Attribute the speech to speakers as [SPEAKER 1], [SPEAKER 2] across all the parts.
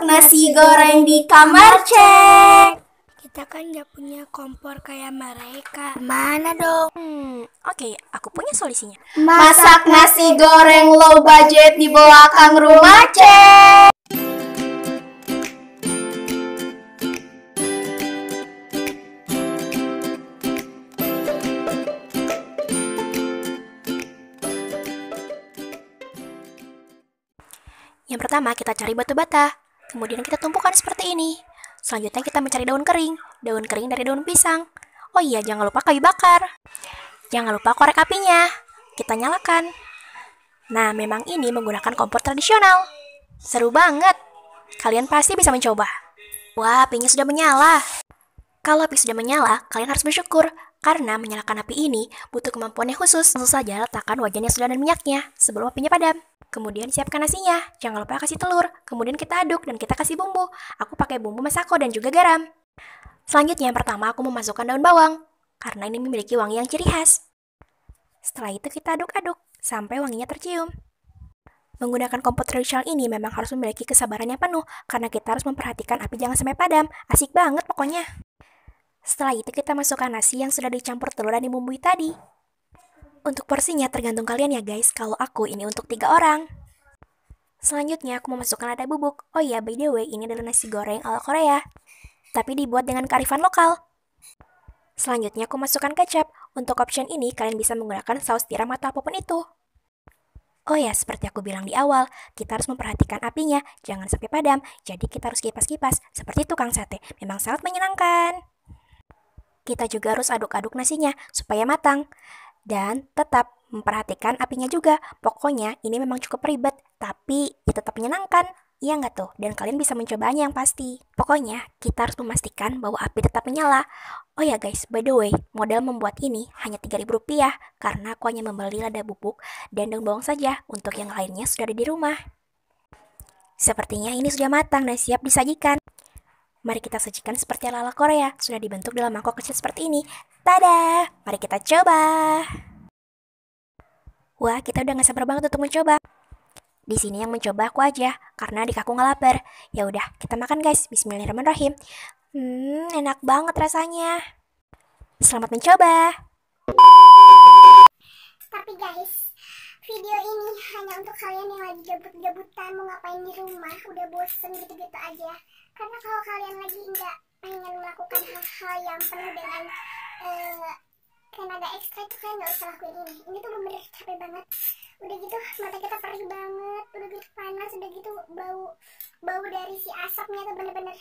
[SPEAKER 1] nasi goreng di kamar cek. Kita kan gak punya kompor kayak mereka. Mana dong? Hmm, Oke, okay, aku punya solusinya. Masak nasi goreng low budget di belakang rumah cek. Yang pertama, kita cari batu bata. Kemudian kita tumpukan seperti ini. Selanjutnya kita mencari daun kering. Daun kering dari daun pisang. Oh iya, jangan lupa kayu bakar. Jangan lupa korek apinya. Kita nyalakan. Nah, memang ini menggunakan kompor tradisional. Seru banget. Kalian pasti bisa mencoba. Wah, apinya sudah menyala. Kalau api sudah menyala, kalian harus bersyukur. Karena menyalakan api ini butuh kemampuannya khusus. Tentu saja letakkan wajan yang sudah dan minyaknya sebelum apinya padam. Kemudian siapkan nasinya. Jangan lupa kasih telur. Kemudian kita aduk dan kita kasih bumbu. Aku pakai bumbu masako dan juga garam. Selanjutnya yang pertama aku memasukkan daun bawang karena ini memiliki wangi yang ciri khas. Setelah itu kita aduk-aduk sampai wanginya tercium. Menggunakan kompor tradisional ini memang harus memiliki kesabaran yang penuh karena kita harus memperhatikan api jangan sampai padam. Asik banget pokoknya. Setelah itu kita masukkan nasi yang sudah dicampur telur dan dibumbui tadi. Untuk porsinya tergantung kalian ya guys, kalau aku ini untuk tiga orang. Selanjutnya aku memasukkan lada bubuk. Oh iya, by the way, ini adalah nasi goreng ala Korea. Tapi dibuat dengan kearifan lokal. Selanjutnya aku masukkan kecap. Untuk option ini, kalian bisa menggunakan saus tiram atau apapun itu. Oh ya, seperti aku bilang di awal, kita harus memperhatikan apinya, jangan sampai padam. Jadi kita harus kipas-kipas, seperti tukang sate. Memang sangat menyenangkan. Kita juga harus aduk-aduk nasinya, supaya matang dan tetap memperhatikan apinya juga. Pokoknya ini memang cukup ribet, tapi ya tetap menyenangkan. Iya nggak tuh? Dan kalian bisa mencobanya yang pasti. Pokoknya, kita harus memastikan bahwa api tetap menyala. Oh ya guys, by the way, modal membuat ini hanya rp rupiah, karena aku hanya membeli lada bubuk dan daun bawang saja. Untuk yang lainnya sudah ada di rumah. Sepertinya ini sudah matang dan siap disajikan. Mari kita sajikan seperti ala-ala Korea. Sudah dibentuk dalam mangkok kecil seperti ini. Tada! Mari kita coba! Wah, kita udah gak sabar banget untuk mencoba. Di sini yang mencoba aku aja, karena adik aku gak lapar. Ya udah, kita makan guys. Bismillahirrahmanirrahim. Hmm, enak banget rasanya. Selamat mencoba! Tapi guys, video
[SPEAKER 2] ini hanya untuk kalian yang lagi gabut-gabutan mau ngapain di rumah udah bosen gitu-gitu aja karena kalau kalian lagi nggak pengen melakukan hal-hal yang penuh dengan uh, eh, tenaga ekstra itu kalian nggak usah lakuin ini ini tuh bener capek banget udah gitu mata kita perih banget udah gitu panas udah gitu bau bau dari si asapnya tuh bener-bener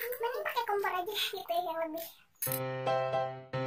[SPEAKER 2] mending pakai kompor aja gitu ya yang lebih